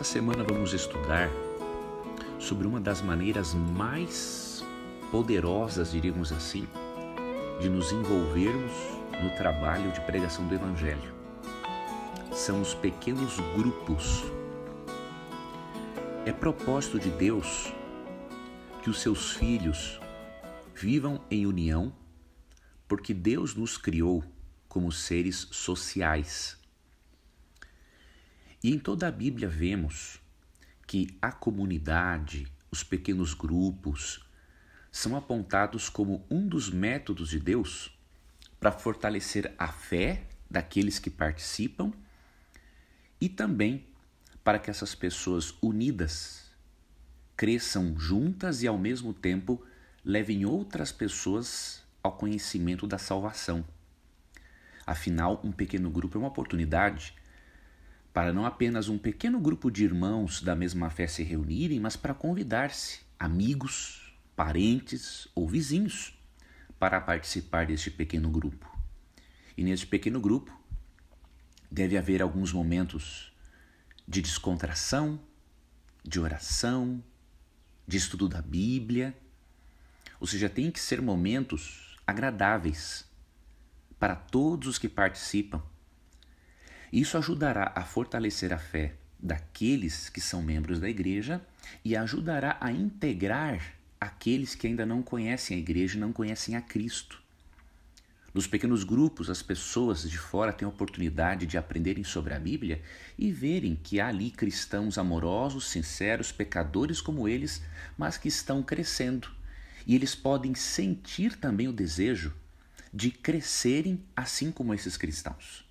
Esta semana vamos estudar sobre uma das maneiras mais poderosas, diríamos assim, de nos envolvermos no trabalho de pregação do Evangelho. São os pequenos grupos. É propósito de Deus que os seus filhos vivam em união, porque Deus nos criou como seres sociais. E em toda a Bíblia vemos que a comunidade, os pequenos grupos, são apontados como um dos métodos de Deus para fortalecer a fé daqueles que participam e também para que essas pessoas unidas cresçam juntas e ao mesmo tempo levem outras pessoas ao conhecimento da salvação. Afinal, um pequeno grupo é uma oportunidade para não apenas um pequeno grupo de irmãos da mesma fé se reunirem, mas para convidar-se amigos, parentes ou vizinhos para participar deste pequeno grupo. E neste pequeno grupo deve haver alguns momentos de descontração, de oração, de estudo da Bíblia. Ou seja, tem que ser momentos agradáveis para todos os que participam isso ajudará a fortalecer a fé daqueles que são membros da igreja e ajudará a integrar aqueles que ainda não conhecem a igreja e não conhecem a Cristo. Nos pequenos grupos, as pessoas de fora têm a oportunidade de aprenderem sobre a Bíblia e verem que há ali cristãos amorosos, sinceros, pecadores como eles, mas que estão crescendo. E eles podem sentir também o desejo de crescerem assim como esses cristãos.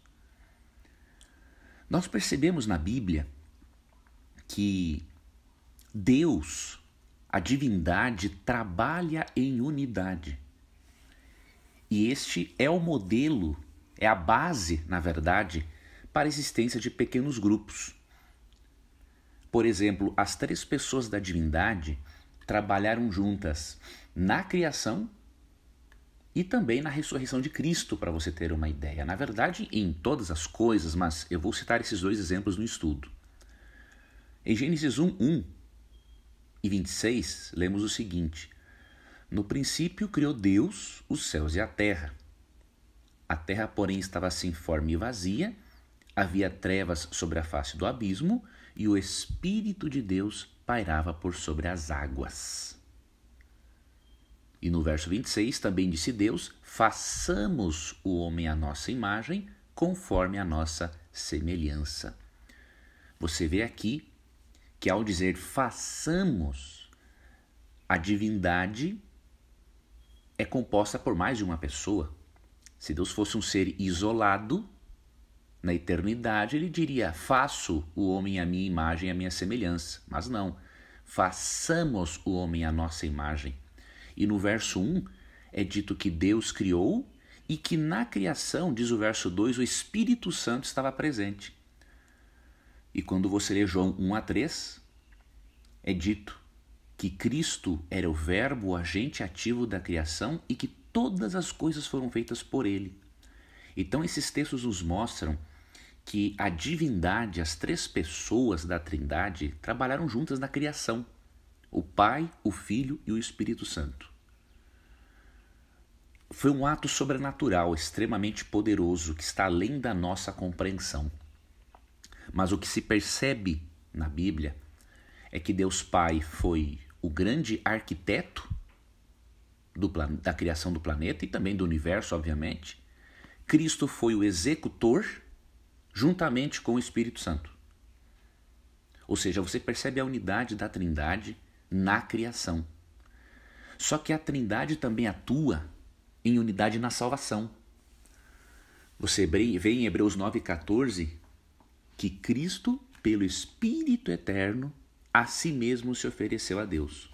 Nós percebemos na Bíblia que Deus, a divindade, trabalha em unidade. E este é o modelo, é a base, na verdade, para a existência de pequenos grupos. Por exemplo, as três pessoas da divindade trabalharam juntas na criação e também na ressurreição de Cristo, para você ter uma ideia. Na verdade, em todas as coisas, mas eu vou citar esses dois exemplos no estudo. Em Gênesis 1, 1 e 26, lemos o seguinte: No princípio criou Deus os céus e a terra. A terra, porém, estava sem forma e vazia, havia trevas sobre a face do abismo, e o Espírito de Deus pairava por sobre as águas. E no verso 26 também disse Deus: façamos o homem à nossa imagem, conforme a nossa semelhança. Você vê aqui que ao dizer façamos, a divindade é composta por mais de uma pessoa. Se Deus fosse um ser isolado, na eternidade ele diria: Faço o homem à minha imagem à minha semelhança. Mas não, façamos o homem à nossa imagem. E no verso 1 é dito que Deus criou e que na criação, diz o verso 2, o Espírito Santo estava presente. E quando você lê João 1 a 3, é dito que Cristo era o Verbo, o agente ativo da criação e que todas as coisas foram feitas por ele. Então, esses textos nos mostram que a divindade, as três pessoas da Trindade, trabalharam juntas na criação o Pai, o Filho e o Espírito Santo. Foi um ato sobrenatural extremamente poderoso que está além da nossa compreensão. Mas o que se percebe na Bíblia é que Deus Pai foi o grande arquiteto do, da criação do planeta e também do universo, obviamente. Cristo foi o executor juntamente com o Espírito Santo. Ou seja, você percebe a unidade da Trindade na criação. Só que a Trindade também atua em unidade na salvação. Você vê em Hebreus 9,14 que Cristo, pelo Espírito Eterno, a si mesmo se ofereceu a Deus.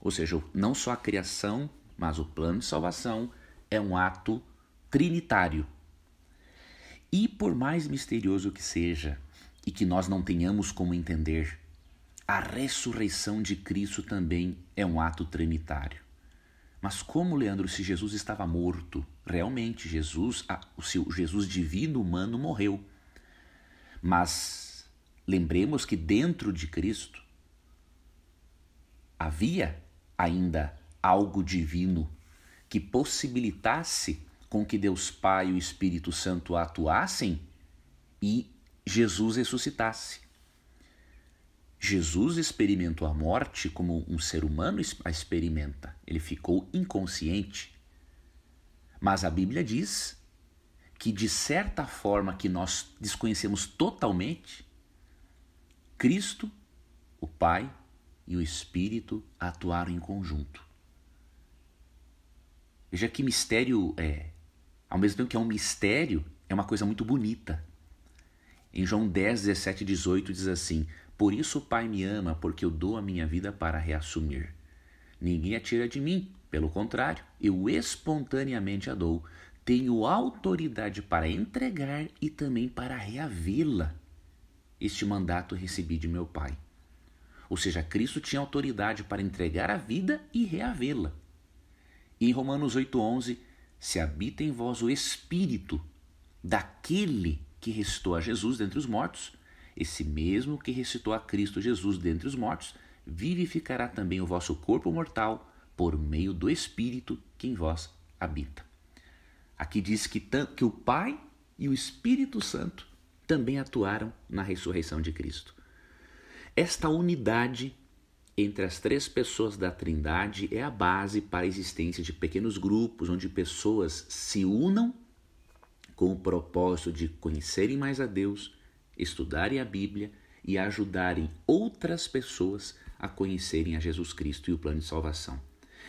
Ou seja, não só a criação, mas o plano de salvação é um ato trinitário. E por mais misterioso que seja, e que nós não tenhamos como entender, a ressurreição de Cristo também é um ato trinitário. Mas como, Leandro, se Jesus estava morto, realmente Jesus, o seu Jesus divino humano morreu. Mas lembremos que dentro de Cristo havia ainda algo divino que possibilitasse com que Deus Pai e o Espírito Santo atuassem e Jesus ressuscitasse. Jesus experimentou a morte como um ser humano a experimenta. Ele ficou inconsciente. Mas a Bíblia diz que, de certa forma que nós desconhecemos totalmente, Cristo, o Pai e o Espírito atuaram em conjunto. Veja que mistério é. Ao mesmo tempo que é um mistério, é uma coisa muito bonita. Em João 10, 17 e 18 diz assim: por isso o Pai me ama, porque eu dou a minha vida para reassumir. Ninguém a tira de mim, pelo contrário, eu espontaneamente a dou. Tenho autoridade para entregar e também para reavê-la. Este mandato recebi de meu Pai. Ou seja, Cristo tinha autoridade para entregar a vida e reavê-la. Em Romanos 8,11, se habita em vós o Espírito daquele que restou a Jesus dentre os mortos, esse mesmo que ressuscitou a Cristo Jesus dentre os mortos, vivificará também o vosso corpo mortal por meio do Espírito que em vós habita. Aqui diz que, que o Pai e o Espírito Santo também atuaram na ressurreição de Cristo. Esta unidade entre as três pessoas da Trindade é a base para a existência de pequenos grupos onde pessoas se unam com o propósito de conhecerem mais a Deus estudarem a Bíblia e ajudarem outras pessoas a conhecerem a Jesus Cristo e o plano de salvação.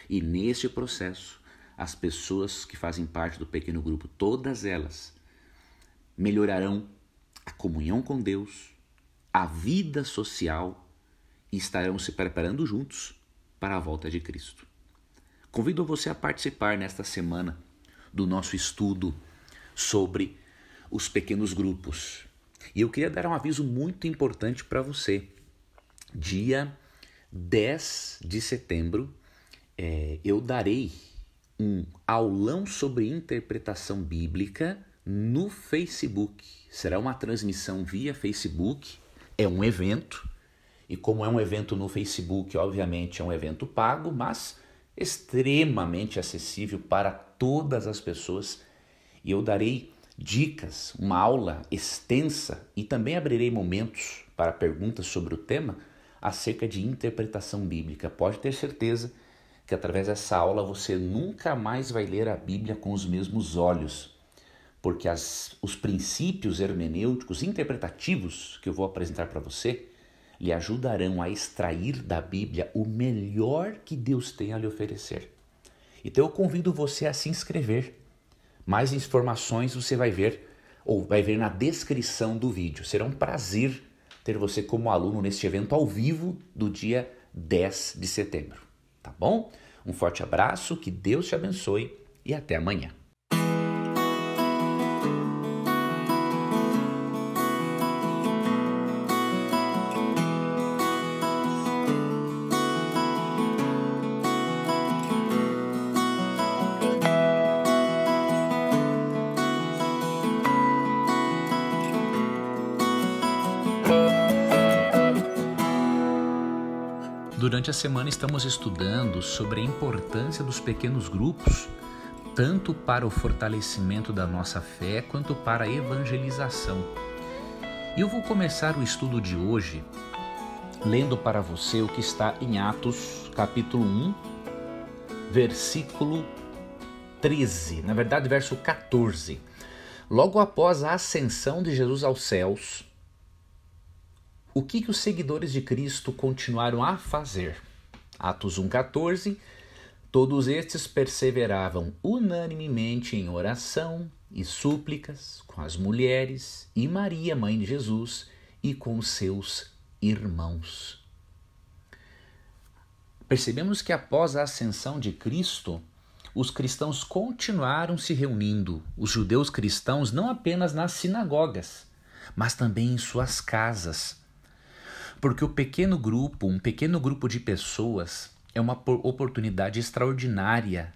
E neste processo, as pessoas que fazem parte do pequeno grupo, todas elas, melhorarão a comunhão com Deus, a vida social e estarão se preparando juntos para a volta de Cristo. Convido você a participar nesta semana do nosso estudo sobre os pequenos grupos. E eu queria dar um aviso muito importante para você. Dia 10 de setembro, é, eu darei um aulão sobre interpretação bíblica no Facebook. Será uma transmissão via Facebook, é um evento. E como é um evento no Facebook, obviamente é um evento pago, mas extremamente acessível para todas as pessoas. E eu darei dicas, uma aula extensa e também abrirei momentos para perguntas sobre o tema acerca de interpretação bíblica. Pode ter certeza que através dessa aula você nunca mais vai ler a Bíblia com os mesmos olhos, porque as, os princípios hermenêuticos interpretativos que eu vou apresentar para você lhe ajudarão a extrair da Bíblia o melhor que Deus tem a lhe oferecer. Então eu convido você a se inscrever mais informações você vai ver ou vai ver na descrição do vídeo. Será um prazer ter você como aluno neste evento ao vivo do dia 10 de setembro, tá bom? Um forte abraço, que Deus te abençoe e até amanhã. Durante a semana estamos estudando sobre a importância dos pequenos grupos, tanto para o fortalecimento da nossa fé quanto para a evangelização. E eu vou começar o estudo de hoje lendo para você o que está em Atos, capítulo 1, versículo 13, na verdade, verso 14. Logo após a ascensão de Jesus aos céus, o que, que os seguidores de Cristo continuaram a fazer? Atos 1,14 Todos estes perseveravam unanimemente em oração e súplicas com as mulheres e Maria, mãe de Jesus, e com seus irmãos. Percebemos que após a ascensão de Cristo, os cristãos continuaram se reunindo, os judeus cristãos, não apenas nas sinagogas, mas também em suas casas, porque o pequeno grupo, um pequeno grupo de pessoas, é uma oportunidade extraordinária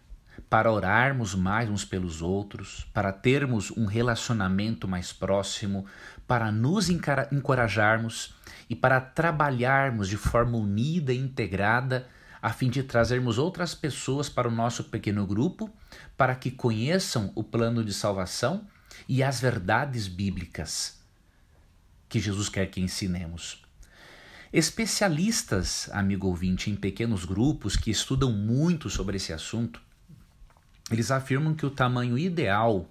para orarmos mais uns pelos outros, para termos um relacionamento mais próximo, para nos encorajarmos e para trabalharmos de forma unida e integrada a fim de trazermos outras pessoas para o nosso pequeno grupo, para que conheçam o plano de salvação e as verdades bíblicas que Jesus quer que ensinemos. Especialistas, amigo ouvinte, em pequenos grupos que estudam muito sobre esse assunto, eles afirmam que o tamanho ideal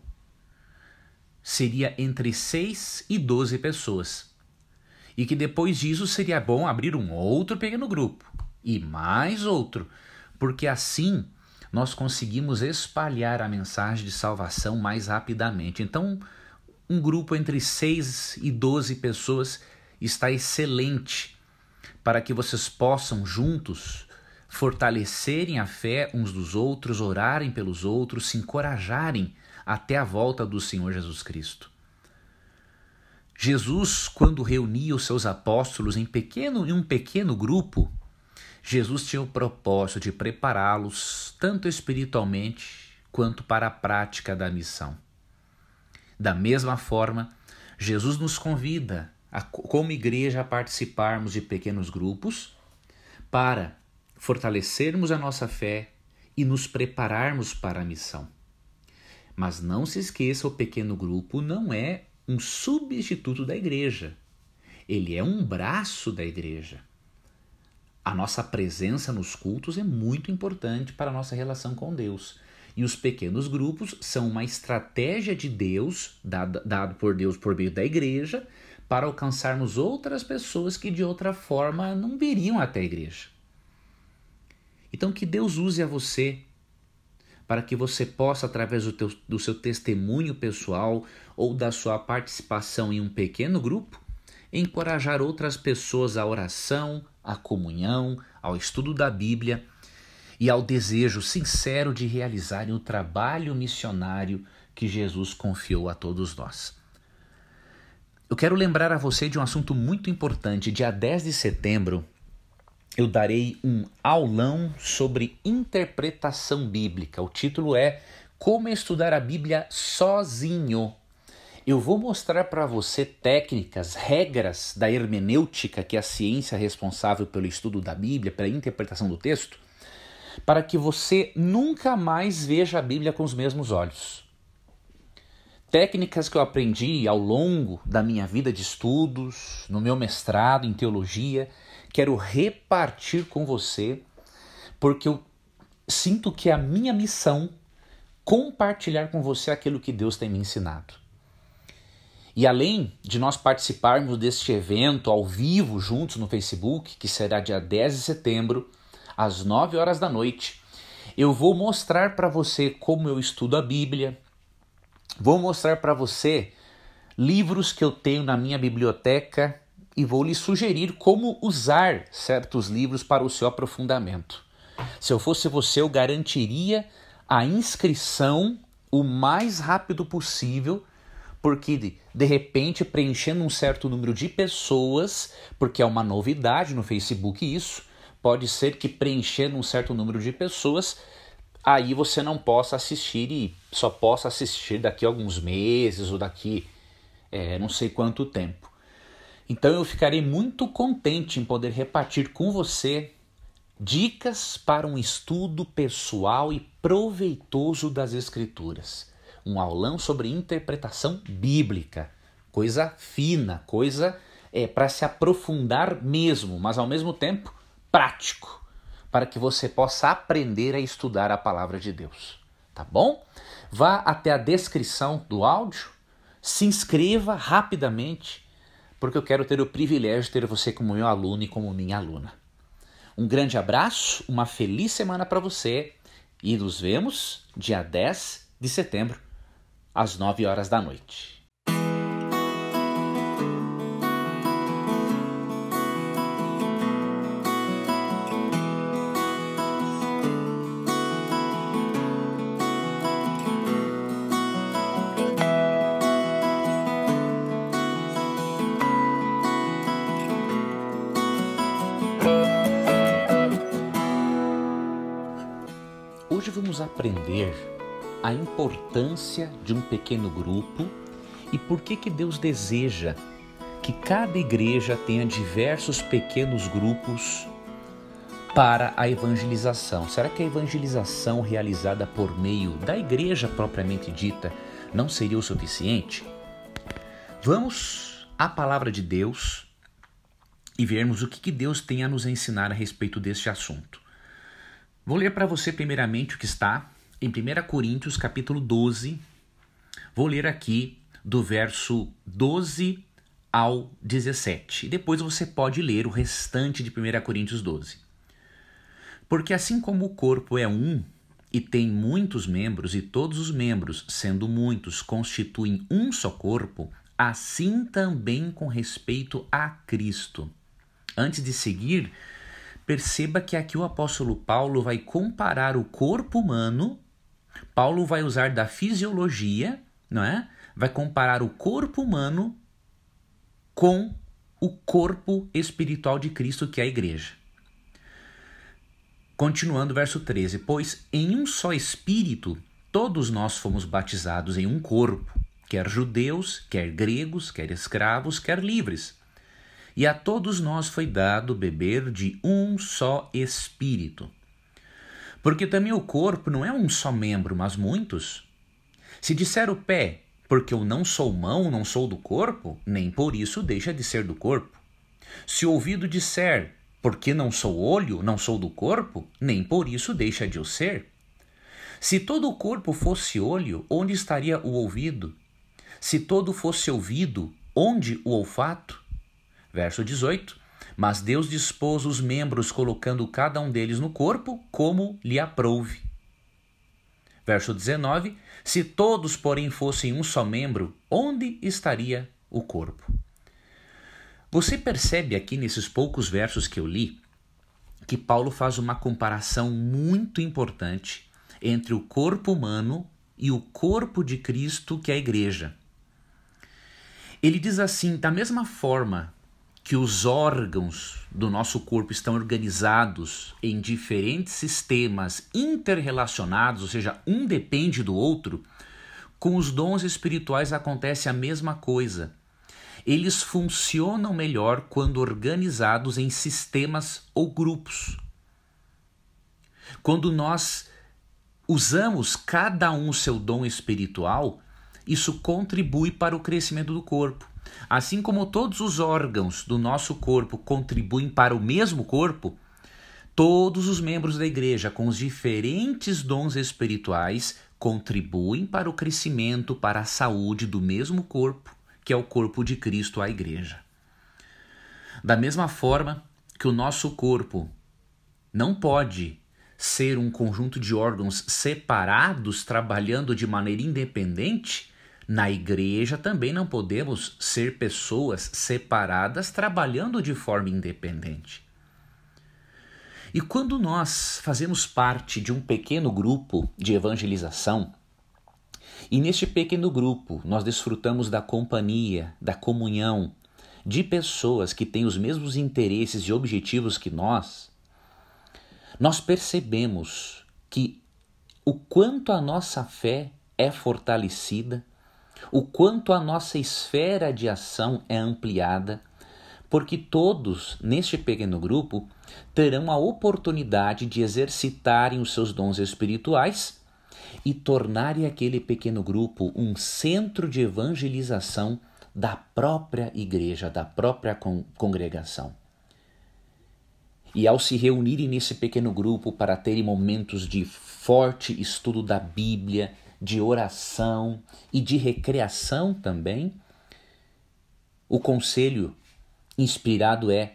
seria entre 6 e 12 pessoas. E que depois disso seria bom abrir um outro pequeno grupo e mais outro, porque assim nós conseguimos espalhar a mensagem de salvação mais rapidamente. Então, um grupo entre 6 e 12 pessoas está excelente para que vocês possam juntos fortalecerem a fé uns dos outros, orarem pelos outros, se encorajarem até a volta do Senhor Jesus Cristo. Jesus, quando reunia os seus apóstolos em pequeno em um pequeno grupo, Jesus tinha o propósito de prepará-los tanto espiritualmente quanto para a prática da missão. Da mesma forma, Jesus nos convida a, como igreja, participarmos de pequenos grupos para fortalecermos a nossa fé e nos prepararmos para a missão. Mas não se esqueça, o pequeno grupo não é um substituto da igreja. Ele é um braço da igreja. A nossa presença nos cultos é muito importante para a nossa relação com Deus. E os pequenos grupos são uma estratégia de Deus, dado, dado por Deus por meio da igreja, para alcançarmos outras pessoas que de outra forma não viriam até a igreja. Então, que Deus use a você para que você possa, através do, teu, do seu testemunho pessoal ou da sua participação em um pequeno grupo, encorajar outras pessoas à oração, à comunhão, ao estudo da Bíblia e ao desejo sincero de realizarem o trabalho missionário que Jesus confiou a todos nós. Eu quero lembrar a você de um assunto muito importante. Dia 10 de setembro, eu darei um aulão sobre interpretação bíblica. O título é Como Estudar a Bíblia Sozinho. Eu vou mostrar para você técnicas, regras da hermenêutica, que é a ciência responsável pelo estudo da Bíblia, pela interpretação do texto, para que você nunca mais veja a Bíblia com os mesmos olhos técnicas que eu aprendi ao longo da minha vida de estudos, no meu mestrado em teologia, quero repartir com você, porque eu sinto que é a minha missão compartilhar com você aquilo que Deus tem me ensinado. E além de nós participarmos deste evento ao vivo juntos no Facebook, que será dia 10 de setembro, às 9 horas da noite, eu vou mostrar para você como eu estudo a Bíblia, Vou mostrar para você livros que eu tenho na minha biblioteca e vou lhe sugerir como usar certos livros para o seu aprofundamento. Se eu fosse você, eu garantiria a inscrição o mais rápido possível, porque de repente preenchendo um certo número de pessoas, porque é uma novidade no Facebook isso, pode ser que preenchendo um certo número de pessoas, aí você não possa assistir e só possa assistir daqui a alguns meses ou daqui é, não sei quanto tempo. Então eu ficarei muito contente em poder repartir com você dicas para um estudo pessoal e proveitoso das Escrituras. Um aulão sobre interpretação bíblica, coisa fina, coisa é, para se aprofundar mesmo, mas ao mesmo tempo prático, para que você possa aprender a estudar a palavra de Deus. Tá bom? Vá até a descrição do áudio, se inscreva rapidamente, porque eu quero ter o privilégio de ter você como meu aluno e como minha aluna. Um grande abraço, uma feliz semana para você e nos vemos dia 10 de setembro, às 9 horas da noite. a importância de um pequeno grupo e por que, que Deus deseja que cada igreja tenha diversos pequenos grupos para a evangelização. Será que a evangelização realizada por meio da igreja propriamente dita não seria o suficiente? Vamos à palavra de Deus e vermos o que, que Deus tem a nos ensinar a respeito deste assunto. Vou ler para você primeiramente o que está em 1 Coríntios capítulo 12. Vou ler aqui do verso 12 ao 17. Depois você pode ler o restante de 1 Coríntios 12. Porque assim como o corpo é um e tem muitos membros, e todos os membros, sendo muitos, constituem um só corpo, assim também com respeito a Cristo. Antes de seguir, perceba que aqui o apóstolo Paulo vai comparar o corpo humano Paulo vai usar da fisiologia, não é? Vai comparar o corpo humano com o corpo espiritual de Cristo, que é a igreja. Continuando, verso 13: Pois em um só espírito todos nós fomos batizados em um corpo, quer judeus, quer gregos, quer escravos, quer livres. E a todos nós foi dado beber de um só espírito. Porque também o corpo não é um só membro, mas muitos. Se disser o pé, porque eu não sou mão, não sou do corpo, nem por isso deixa de ser do corpo. Se o ouvido disser, porque não sou olho, não sou do corpo, nem por isso deixa de o ser. Se todo o corpo fosse olho, onde estaria o ouvido? Se todo fosse ouvido, onde o olfato? Verso 18. Mas Deus dispôs os membros, colocando cada um deles no corpo, como lhe aprouve. Verso 19: Se todos, porém, fossem um só membro, onde estaria o corpo? Você percebe aqui nesses poucos versos que eu li que Paulo faz uma comparação muito importante entre o corpo humano e o corpo de Cristo, que é a igreja. Ele diz assim: da mesma forma que os órgãos do nosso corpo estão organizados em diferentes sistemas interrelacionados, ou seja, um depende do outro, com os dons espirituais acontece a mesma coisa. Eles funcionam melhor quando organizados em sistemas ou grupos. Quando nós usamos cada um seu dom espiritual, isso contribui para o crescimento do corpo. Assim como todos os órgãos do nosso corpo contribuem para o mesmo corpo, todos os membros da igreja, com os diferentes dons espirituais, contribuem para o crescimento, para a saúde do mesmo corpo, que é o corpo de Cristo, a igreja. Da mesma forma que o nosso corpo não pode ser um conjunto de órgãos separados trabalhando de maneira independente, na igreja também não podemos ser pessoas separadas trabalhando de forma independente. E quando nós fazemos parte de um pequeno grupo de evangelização, e neste pequeno grupo nós desfrutamos da companhia, da comunhão de pessoas que têm os mesmos interesses e objetivos que nós, nós percebemos que o quanto a nossa fé é fortalecida o quanto a nossa esfera de ação é ampliada, porque todos neste pequeno grupo terão a oportunidade de exercitarem os seus dons espirituais e tornarem aquele pequeno grupo um centro de evangelização da própria igreja, da própria con congregação. E ao se reunirem nesse pequeno grupo para terem momentos de forte estudo da Bíblia, de oração e de recreação também, o conselho inspirado é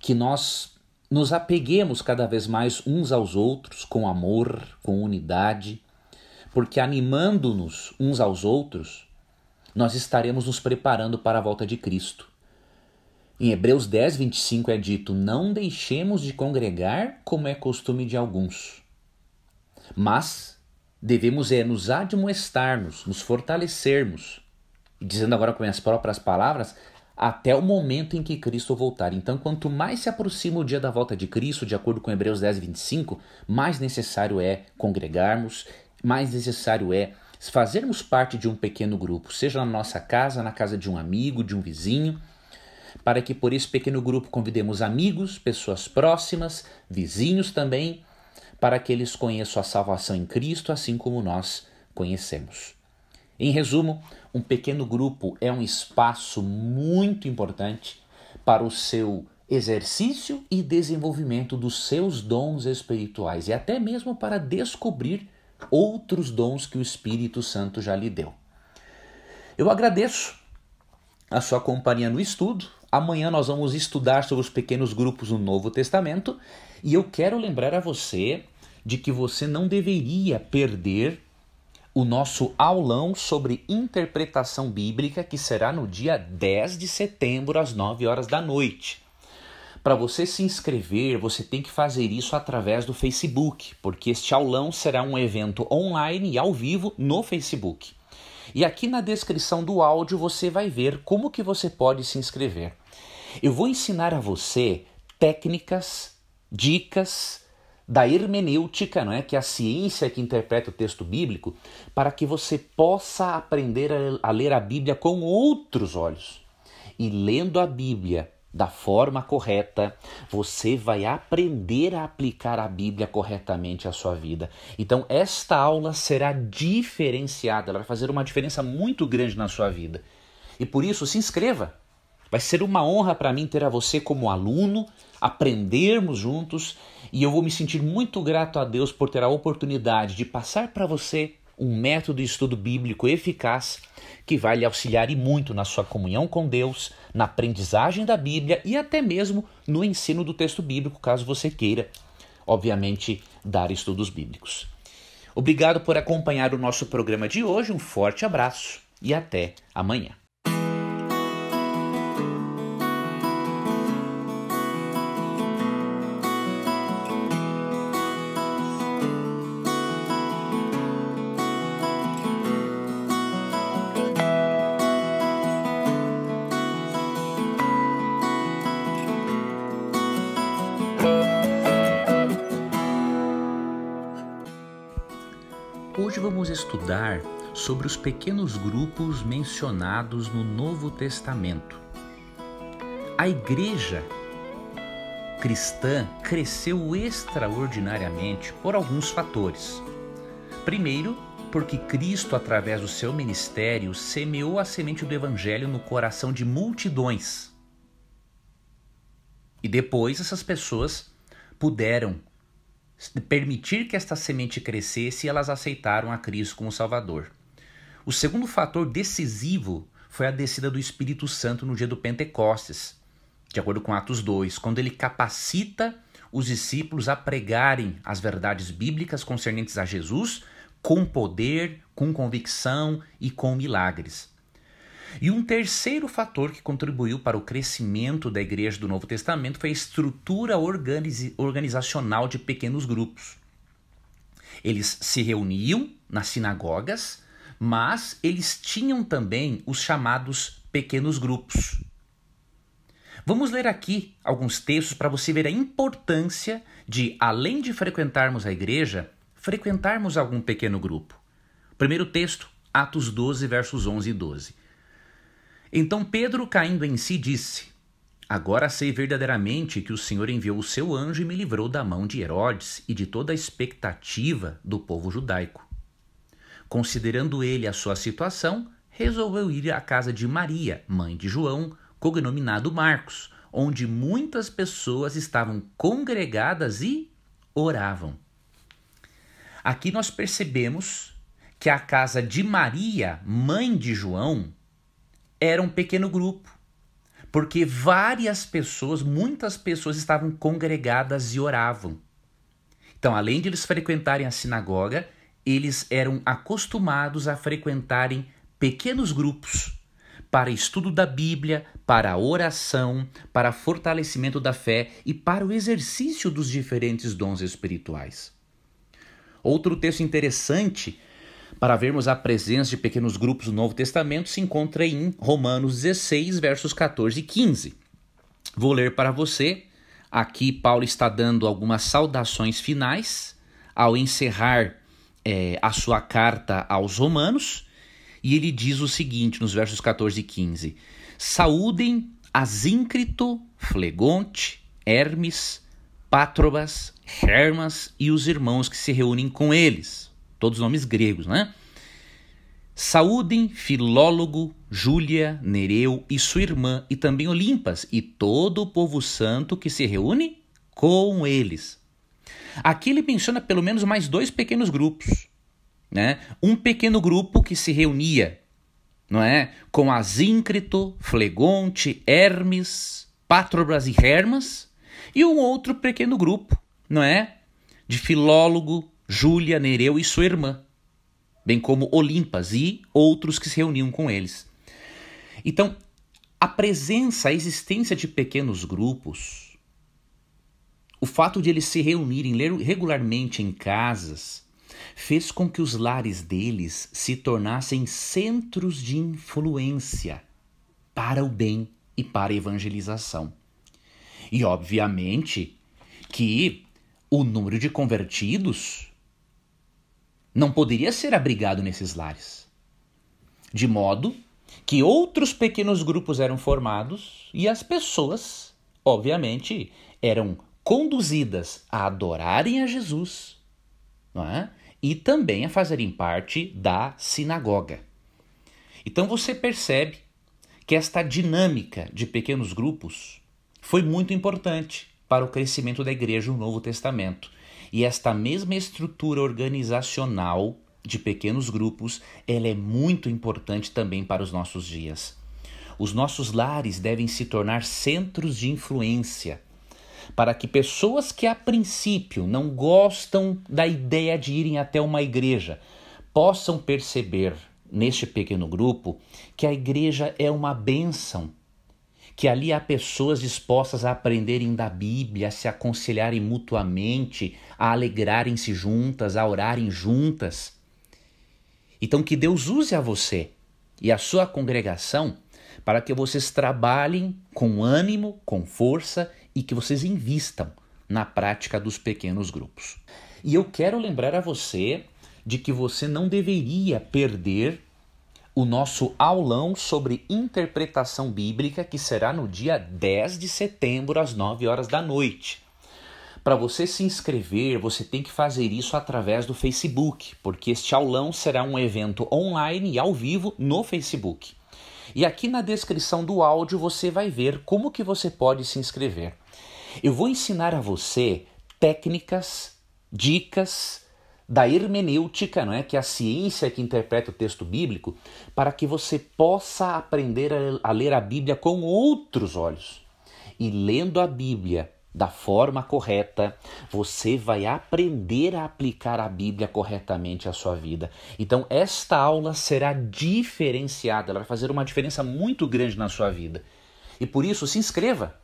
que nós nos apeguemos cada vez mais uns aos outros com amor, com unidade, porque animando-nos uns aos outros, nós estaremos nos preparando para a volta de Cristo. Em Hebreus 10, 25 é dito: Não deixemos de congregar como é costume de alguns, mas devemos é nos admoestarmos, nos fortalecermos, dizendo agora com minhas próprias palavras, até o momento em que Cristo voltar. Então, quanto mais se aproxima o dia da volta de Cristo, de acordo com Hebreus 10, 25, mais necessário é congregarmos, mais necessário é fazermos parte de um pequeno grupo, seja na nossa casa, na casa de um amigo, de um vizinho, para que por esse pequeno grupo convidemos amigos, pessoas próximas, vizinhos também, para que eles conheçam a salvação em Cristo, assim como nós conhecemos. Em resumo, um pequeno grupo é um espaço muito importante para o seu exercício e desenvolvimento dos seus dons espirituais e até mesmo para descobrir outros dons que o Espírito Santo já lhe deu. Eu agradeço a sua companhia no estudo. Amanhã nós vamos estudar sobre os pequenos grupos no Novo Testamento e eu quero lembrar a você de que você não deveria perder o nosso aulão sobre interpretação bíblica que será no dia 10 de setembro às 9 horas da noite. Para você se inscrever, você tem que fazer isso através do Facebook, porque este aulão será um evento online e ao vivo no Facebook. E aqui na descrição do áudio você vai ver como que você pode se inscrever. Eu vou ensinar a você técnicas, dicas da hermenêutica, não é, que é a ciência que interpreta o texto bíblico, para que você possa aprender a, a ler a Bíblia com outros olhos. E lendo a Bíblia da forma correta, você vai aprender a aplicar a Bíblia corretamente à sua vida. Então, esta aula será diferenciada, ela vai fazer uma diferença muito grande na sua vida. E por isso, se inscreva. Vai ser uma honra para mim ter a você como aluno, aprendermos juntos, e eu vou me sentir muito grato a Deus por ter a oportunidade de passar para você um método de estudo bíblico eficaz que vai lhe auxiliar e muito na sua comunhão com Deus na aprendizagem da Bíblia e até mesmo no ensino do texto bíblico, caso você queira, obviamente, dar estudos bíblicos. Obrigado por acompanhar o nosso programa de hoje, um forte abraço e até amanhã. Hoje vamos estudar sobre os pequenos grupos mencionados no Novo Testamento. A igreja cristã cresceu extraordinariamente por alguns fatores. Primeiro, porque Cristo, através do seu ministério, semeou a semente do Evangelho no coração de multidões. E depois essas pessoas puderam permitir que esta semente crescesse e elas aceitaram a Cristo como Salvador. O segundo fator decisivo foi a descida do Espírito Santo no dia do Pentecostes, de acordo com Atos 2, quando ele capacita os discípulos a pregarem as verdades bíblicas concernentes a Jesus com poder, com convicção e com milagres. E um terceiro fator que contribuiu para o crescimento da igreja do Novo Testamento foi a estrutura organizacional de pequenos grupos. Eles se reuniam nas sinagogas, mas eles tinham também os chamados pequenos grupos. Vamos ler aqui alguns textos para você ver a importância de, além de frequentarmos a igreja, frequentarmos algum pequeno grupo. Primeiro texto, Atos 12, versos 11 e 12. Então Pedro, caindo em si, disse: Agora sei verdadeiramente que o Senhor enviou o seu anjo e me livrou da mão de Herodes e de toda a expectativa do povo judaico. Considerando ele a sua situação, resolveu ir à casa de Maria, mãe de João, cognominado Marcos, onde muitas pessoas estavam congregadas e oravam. Aqui nós percebemos que a casa de Maria, mãe de João, era um pequeno grupo, porque várias pessoas, muitas pessoas estavam congregadas e oravam. Então, além de eles frequentarem a sinagoga, eles eram acostumados a frequentarem pequenos grupos para estudo da Bíblia, para oração, para fortalecimento da fé e para o exercício dos diferentes dons espirituais. Outro texto interessante para vermos a presença de pequenos grupos no Novo Testamento, se encontra em Romanos 16, versos 14 e 15. Vou ler para você. Aqui, Paulo está dando algumas saudações finais ao encerrar é, a sua carta aos Romanos. E ele diz o seguinte nos versos 14 e 15: Saúdem Asíncrito, Flegonte, Hermes, Pátrobas, Hermas e os irmãos que se reúnem com eles todos nomes gregos, né? Saúdem Filólogo, Júlia, Nereu e sua irmã, e também Olimpas, e todo o povo santo que se reúne com eles. Aqui ele menciona pelo menos mais dois pequenos grupos. Né? Um pequeno grupo que se reunia não é? com Asíncrito, Flegonte, Hermes, Pátrobras e Hermas, e um outro pequeno grupo, não é? De filólogo, Júlia, Nereu e sua irmã, bem como Olimpas e outros que se reuniam com eles. Então, a presença, a existência de pequenos grupos, o fato de eles se reunirem regularmente em casas, fez com que os lares deles se tornassem centros de influência para o bem e para a evangelização. E obviamente que o número de convertidos não poderia ser abrigado nesses lares. De modo que outros pequenos grupos eram formados e as pessoas, obviamente, eram conduzidas a adorarem a Jesus não é? e também a fazerem parte da sinagoga. Então você percebe que esta dinâmica de pequenos grupos foi muito importante para o crescimento da igreja no Novo Testamento e esta mesma estrutura organizacional de pequenos grupos, ela é muito importante também para os nossos dias. Os nossos lares devem se tornar centros de influência para que pessoas que a princípio não gostam da ideia de irem até uma igreja possam perceber neste pequeno grupo que a igreja é uma bênção que ali há pessoas dispostas a aprenderem da Bíblia, a se aconselharem mutuamente, a alegrarem-se juntas, a orarem juntas. Então, que Deus use a você e a sua congregação para que vocês trabalhem com ânimo, com força e que vocês invistam na prática dos pequenos grupos. E eu quero lembrar a você de que você não deveria perder o nosso aulão sobre interpretação bíblica, que será no dia 10 de setembro, às 9 horas da noite. Para você se inscrever, você tem que fazer isso através do Facebook, porque este aulão será um evento online e ao vivo no Facebook. E aqui na descrição do áudio você vai ver como que você pode se inscrever. Eu vou ensinar a você técnicas, dicas, da hermenêutica, não é? que é a ciência que interpreta o texto bíblico, para que você possa aprender a, a ler a Bíblia com outros olhos. E lendo a Bíblia da forma correta, você vai aprender a aplicar a Bíblia corretamente à sua vida. Então, esta aula será diferenciada, ela vai fazer uma diferença muito grande na sua vida. E por isso, se inscreva.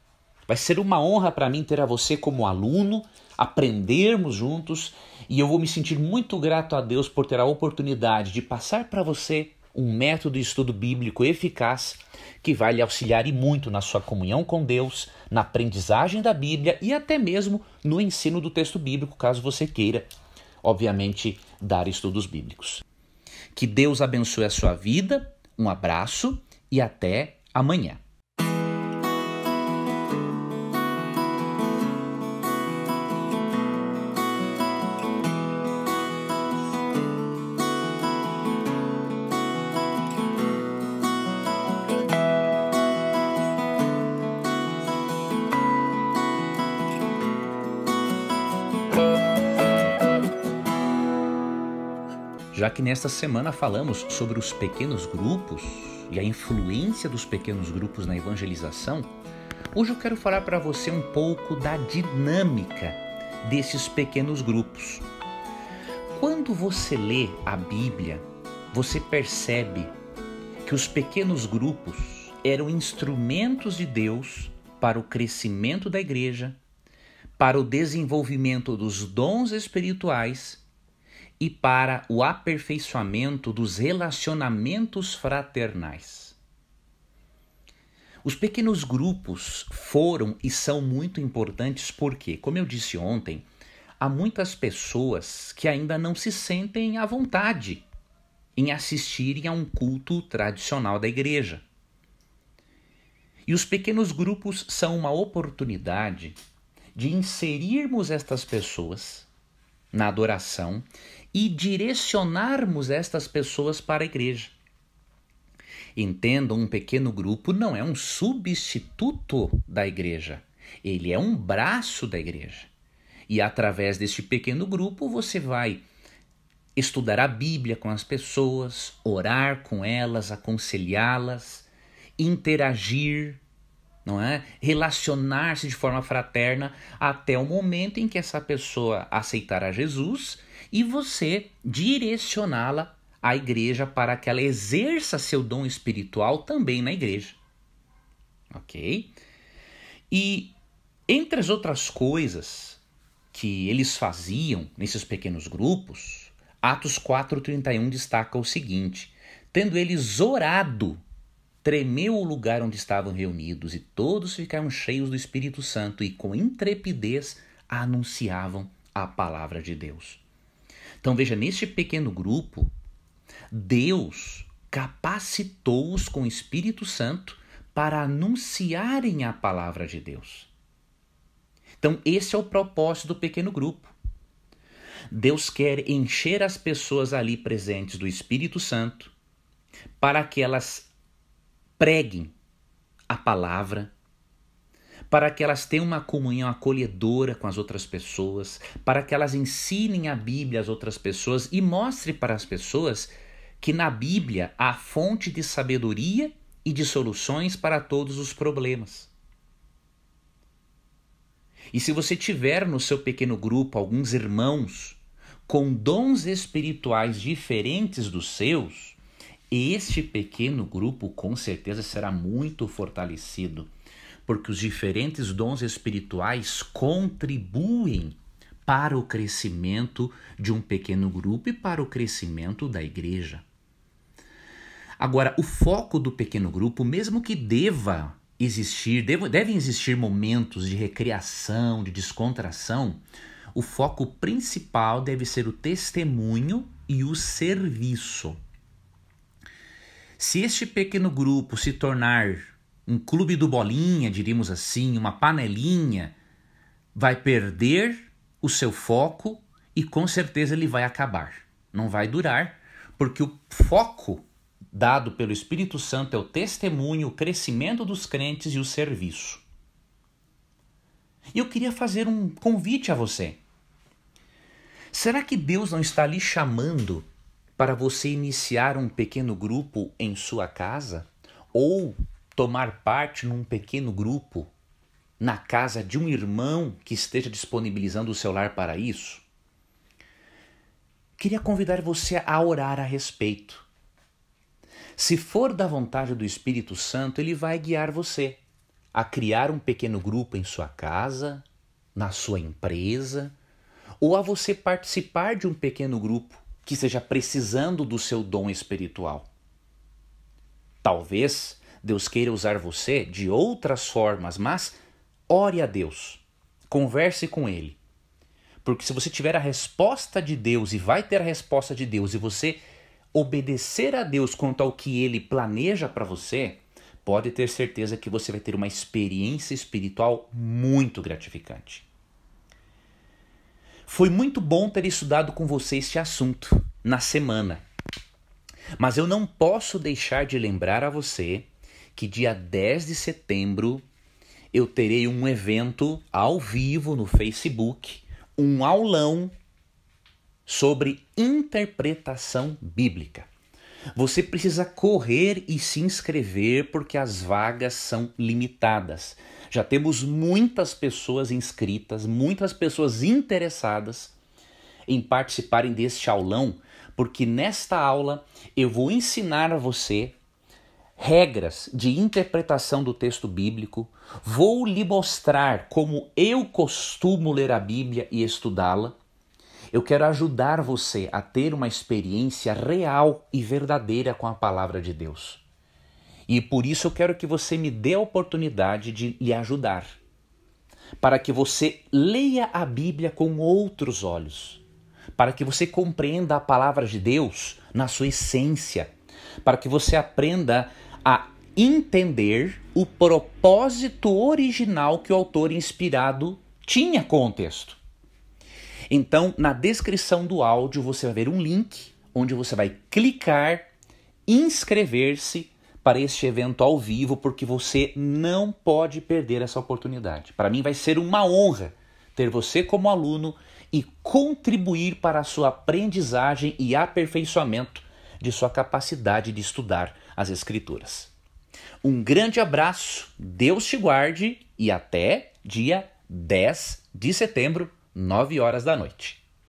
Vai ser uma honra para mim ter a você como aluno, aprendermos juntos e eu vou me sentir muito grato a Deus por ter a oportunidade de passar para você um método de estudo bíblico eficaz que vai lhe auxiliar e muito na sua comunhão com Deus, na aprendizagem da Bíblia e até mesmo no ensino do texto bíblico, caso você queira, obviamente, dar estudos bíblicos. Que Deus abençoe a sua vida, um abraço e até amanhã. já que nesta semana falamos sobre os pequenos grupos e a influência dos pequenos grupos na evangelização, hoje eu quero falar para você um pouco da dinâmica desses pequenos grupos. Quando você lê a Bíblia, você percebe que os pequenos grupos eram instrumentos de Deus para o crescimento da igreja, para o desenvolvimento dos dons espirituais e para o aperfeiçoamento dos relacionamentos fraternais. Os pequenos grupos foram e são muito importantes porque, como eu disse ontem, há muitas pessoas que ainda não se sentem à vontade em assistirem a um culto tradicional da igreja. E os pequenos grupos são uma oportunidade de inserirmos estas pessoas na adoração e direcionarmos estas pessoas para a igreja. Entendam, um pequeno grupo não é um substituto da igreja, ele é um braço da igreja. E através deste pequeno grupo você vai estudar a Bíblia com as pessoas, orar com elas, aconselhá-las, interagir, não é? Relacionar-se de forma fraterna até o momento em que essa pessoa aceitar a Jesus e você direcioná-la à igreja para que ela exerça seu dom espiritual também na igreja. OK? E entre as outras coisas que eles faziam nesses pequenos grupos, Atos 4:31 destaca o seguinte: tendo eles orado Tremeu o lugar onde estavam reunidos e todos ficaram cheios do Espírito Santo e com intrepidez anunciavam a palavra de Deus. Então veja, neste pequeno grupo, Deus capacitou-os com o Espírito Santo para anunciarem a palavra de Deus. Então, esse é o propósito do pequeno grupo. Deus quer encher as pessoas ali presentes do Espírito Santo para que elas preguem a palavra, para que elas tenham uma comunhão acolhedora com as outras pessoas, para que elas ensinem a Bíblia às outras pessoas e mostre para as pessoas que na Bíblia há fonte de sabedoria e de soluções para todos os problemas. E se você tiver no seu pequeno grupo alguns irmãos com dons espirituais diferentes dos seus, este pequeno grupo com certeza será muito fortalecido, porque os diferentes dons espirituais contribuem para o crescimento de um pequeno grupo e para o crescimento da igreja. Agora, o foco do pequeno grupo, mesmo que deva existir, devem existir momentos de recreação, de descontração, o foco principal deve ser o testemunho e o serviço. Se este pequeno grupo se tornar um clube do bolinha, diríamos assim, uma panelinha, vai perder o seu foco e com certeza ele vai acabar. Não vai durar, porque o foco dado pelo Espírito Santo é o testemunho, o crescimento dos crentes e o serviço. E eu queria fazer um convite a você. Será que Deus não está lhe chamando para você iniciar um pequeno grupo em sua casa ou tomar parte num pequeno grupo na casa de um irmão que esteja disponibilizando o celular para isso? Queria convidar você a orar a respeito. Se for da vontade do Espírito Santo, ele vai guiar você a criar um pequeno grupo em sua casa, na sua empresa, ou a você participar de um pequeno grupo que esteja precisando do seu dom espiritual. Talvez Deus queira usar você de outras formas, mas ore a Deus, converse com Ele. Porque se você tiver a resposta de Deus e vai ter a resposta de Deus e você obedecer a Deus quanto ao que Ele planeja para você, pode ter certeza que você vai ter uma experiência espiritual muito gratificante. Foi muito bom ter estudado com você este assunto na semana. Mas eu não posso deixar de lembrar a você que dia 10 de setembro eu terei um evento ao vivo no Facebook, um aulão sobre interpretação bíblica. Você precisa correr e se inscrever porque as vagas são limitadas. Já temos muitas pessoas inscritas, muitas pessoas interessadas em participarem deste aulão, porque nesta aula eu vou ensinar a você regras de interpretação do texto bíblico, vou lhe mostrar como eu costumo ler a Bíblia e estudá-la. Eu quero ajudar você a ter uma experiência real e verdadeira com a palavra de Deus. E por isso eu quero que você me dê a oportunidade de lhe ajudar, para que você leia a Bíblia com outros olhos, para que você compreenda a palavra de Deus na sua essência, para que você aprenda a entender o propósito original que o autor inspirado tinha com o texto. Então, na descrição do áudio, você vai ver um link onde você vai clicar, inscrever-se para este evento ao vivo, porque você não pode perder essa oportunidade. Para mim vai ser uma honra ter você como aluno e contribuir para a sua aprendizagem e aperfeiçoamento de sua capacidade de estudar as Escrituras. Um grande abraço, Deus te guarde e até dia 10 de setembro, 9 horas da noite.